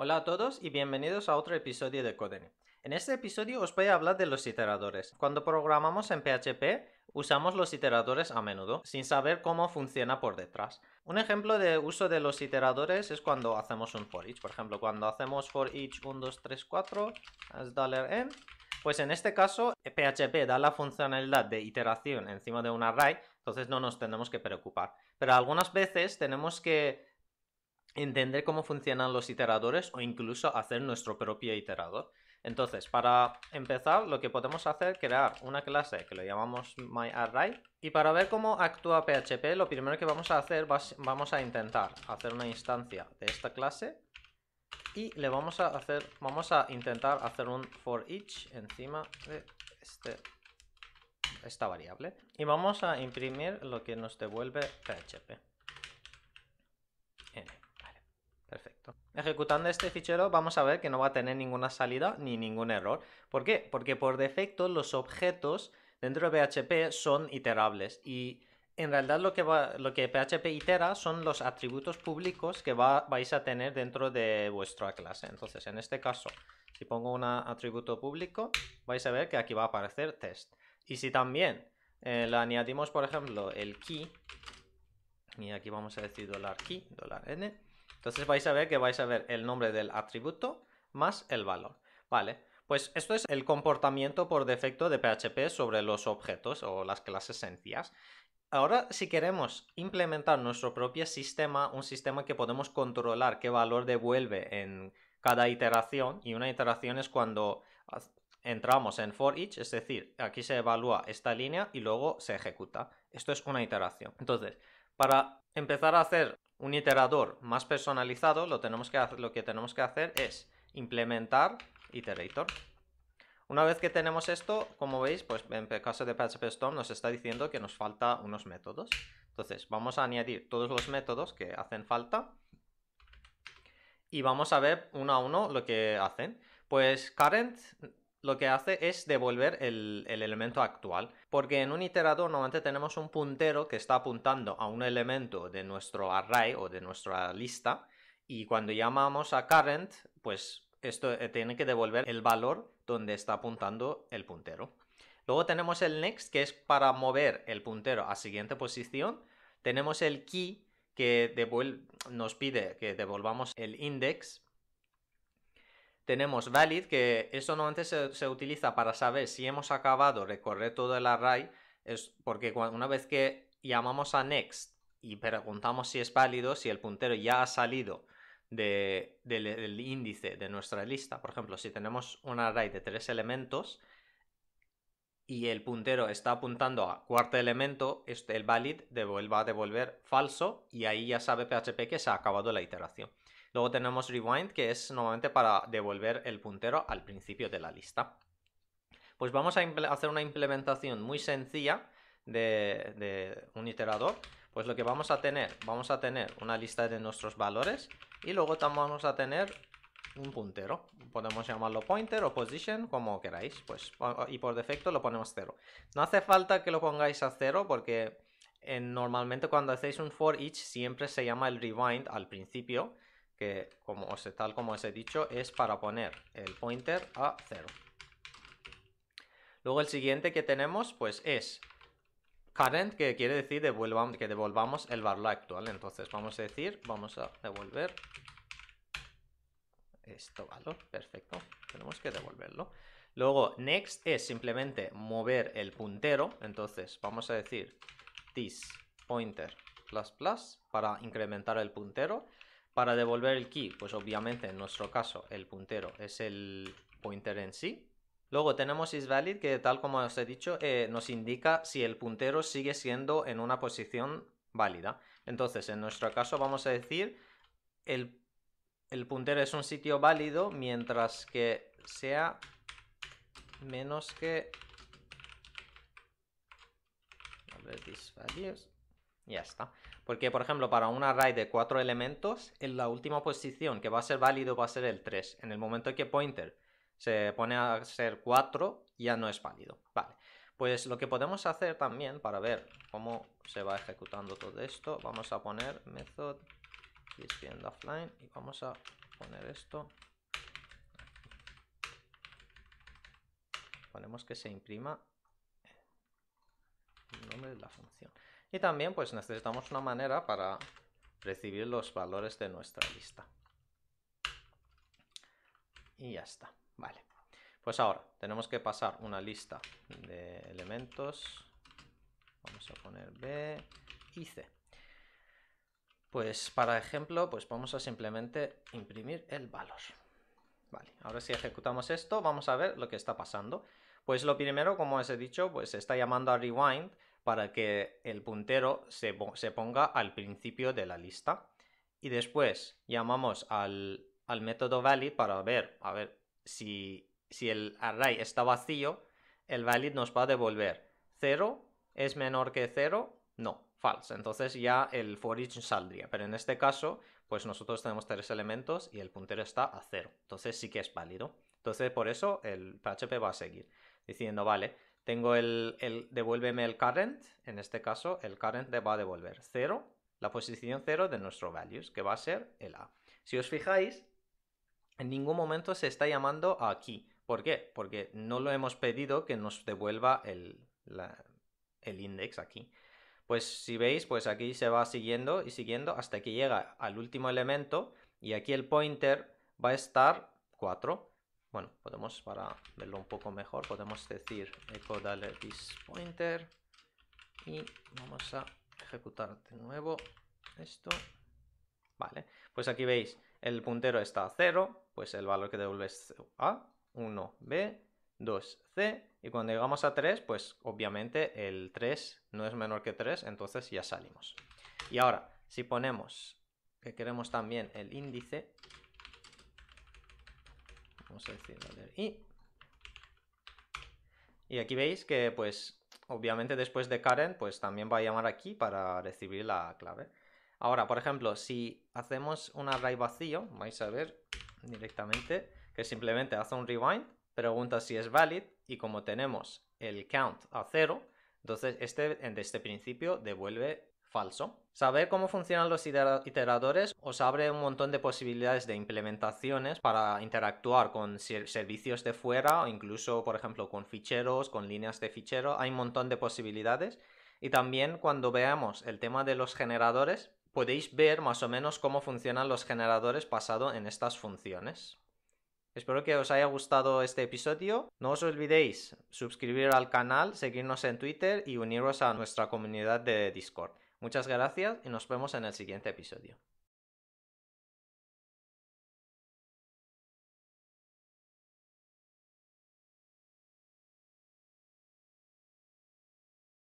Hola a todos y bienvenidos a otro episodio de Coding. En este episodio os voy a hablar de los iteradores. Cuando programamos en PHP, usamos los iteradores a menudo, sin saber cómo funciona por detrás. Un ejemplo de uso de los iteradores es cuando hacemos un for each. Por ejemplo, cuando hacemos for each 1, 2, 3, 4, as $n, pues en este caso, PHP da la funcionalidad de iteración encima de un array, entonces no nos tenemos que preocupar. Pero algunas veces tenemos que entender cómo funcionan los iteradores o incluso hacer nuestro propio iterador. Entonces, para empezar, lo que podemos hacer es crear una clase que lo llamamos myArray. Y para ver cómo actúa PHP, lo primero que vamos a hacer, vamos a intentar hacer una instancia de esta clase y le vamos a hacer, vamos a intentar hacer un for each encima de este, esta variable. Y vamos a imprimir lo que nos devuelve PHP. Ejecutando este fichero vamos a ver que no va a tener ninguna salida ni ningún error. ¿Por qué? Porque por defecto los objetos dentro de PHP son iterables y en realidad lo que, lo que PHP itera son los atributos públicos que vais a tener dentro de vuestra clase. Entonces, en este caso, si pongo un atributo público, vais a ver que aquí va a aparecer test. Y si también eh, le añadimos, por ejemplo, el key, y aquí vamos a decir $key, $n, entonces vais a ver que vais a ver el nombre del atributo más el valor. Vale, pues esto es el comportamiento por defecto de PHP sobre los objetos o las clases sencillas. Ahora, si queremos implementar nuestro propio sistema, un sistema que podemos controlar qué valor devuelve en cada iteración, y una iteración es cuando entramos en forEach, es decir, aquí se evalúa esta línea y luego se ejecuta. Esto es una iteración. Entonces, para empezar a hacer un iterador más personalizado, lo, que tenemos que hacer es implementar iterator. Una vez que tenemos esto, como veis, pues en caso de PHP nos está diciendo que nos falta unos métodos. Entonces, vamos a añadir todos los métodos que hacen falta y vamos a ver uno a uno lo que hacen. Pues current lo que hace es devolver el, elemento actual, porque en un iterador normalmente tenemos un puntero que está apuntando a un elemento de nuestro array o de nuestra lista, y cuando llamamos a current, pues esto eh, tiene que devolver el valor donde está apuntando el puntero. Luego tenemos el next, que es para mover el puntero a siguiente posición. Tenemos el key, que nos pide que devolvamos el index, tenemos valid, que eso normalmente se, se utiliza para saber si hemos acabado recorrer todo el array, es porque una vez que llamamos a next y preguntamos si es válido, si el puntero ya ha salido de, del índice de nuestra lista, por ejemplo, si tenemos un array de tres elementos, y el puntero está apuntando a cuarto elemento, este, el valid va a devolver falso y ahí ya sabe PHP que se ha acabado la iteración. Luego tenemos rewind, que es normalmente para devolver el puntero al principio de la lista. Pues vamos a hacer una implementación muy sencilla de, un iterador. Pues lo que vamos a tener, vamos a tener una lista de nuestros valores y luego vamos a tener un puntero. Podemos llamarlo pointer o position, como queráis. Pues, y por defecto lo ponemos cero. No hace falta que lo pongáis a cero porque eh, normalmente cuando hacéis un for each siempre se llama el rewind al principio que como os, tal como os he dicho es para poner el pointer a 0. Luego el siguiente que tenemos pues es current que quiere decir que devolvamos el valor actual. Entonces vamos a decir, vamos a devolver esto valor, perfecto, tenemos que devolverlo. Luego next es simplemente mover el puntero, entonces vamos a decir this pointer plus plus para incrementar el puntero. Para devolver el key, pues obviamente en nuestro caso el puntero es el pointer en sí. Luego tenemos isValid que tal como os he dicho eh, nos indica si el puntero sigue siendo en una posición válida. Entonces en nuestro caso vamos a decir el, puntero es un sitio válido mientras que sea menos que... Ya está. Porque, por ejemplo, para un array de cuatro elementos, en la última posición que va a ser válido va a ser el 3. En el momento que pointer se pone a ser 4, ya no es válido. Vale. Pues lo que podemos hacer también para ver cómo se va ejecutando todo esto, vamos a poner method offline y vamos a poner esto. Ponemos que se imprima el nombre de la función. Y también pues necesitamos una manera para recibir los valores de nuestra lista. Y ya está, vale. Pues ahora tenemos que pasar una lista de elementos. Vamos a poner B y C. Pues para ejemplo, pues vamos a simplemente imprimir el valor. Vale, ahora si ejecutamos esto, vamos a ver lo que está pasando. Pues lo primero, como os he dicho, pues está llamando a rewind para que el puntero se, ponga al principio de la lista. Y después llamamos al, método valid para ver, a ver si, si el array está vacío, el valid nos va a devolver 0 es menor que 0, no, false. Entonces ya el for each saldría. Pero en este caso, pues nosotros tenemos tres elementos y el puntero está a 0. Entonces sí que es válido. Entonces por eso el PHP va a seguir diciendo, vale, tengo el, devuélveme el current, en este caso el current va a devolver 0, la posición 0 de nuestro values, que va a ser el A. Si os fijáis, en ningún momento se está llamando aquí. ¿Por qué? Porque no lo hemos pedido que nos devuelva el, el index aquí. Pues si veis, pues aquí se va siguiendo y siguiendo hasta que llega al último elemento y aquí el pointer va a estar 4 bueno, podemos para verlo un poco mejor, podemos decir echo dale this pointer y vamos a ejecutar de nuevo esto. Vale, pues aquí veis, el puntero está a 0, pues el valor que devuelve es A, 1, B, 2C y cuando llegamos a 3 pues obviamente el 3 no es menor que 3 entonces ya salimos y ahora si ponemos que queremos también el índice y. aquí veis que, pues, obviamente después de Karen pues también va a llamar aquí para recibir la clave. Ahora, por ejemplo, si hacemos un array vacío, vais a ver directamente que simplemente hace un rewind, pregunta si es valid y como tenemos el count a cero, entonces este en este principio devuelve falso. Saber cómo funcionan los iteradores os abre un montón de posibilidades de implementaciones para interactuar con servicios de fuera o incluso, por ejemplo, con ficheros, con líneas de fichero. Hay un montón de posibilidades. Y también cuando veamos el tema de los generadores, podéis ver más o menos cómo funcionan los generadores basado en estas funciones. Espero que os haya gustado este episodio. No os olvidéis suscribir al canal, seguirnos en Twitter y uniros a nuestra comunidad de Discord. Muchas gracias y nos vemos en el siguiente episodio.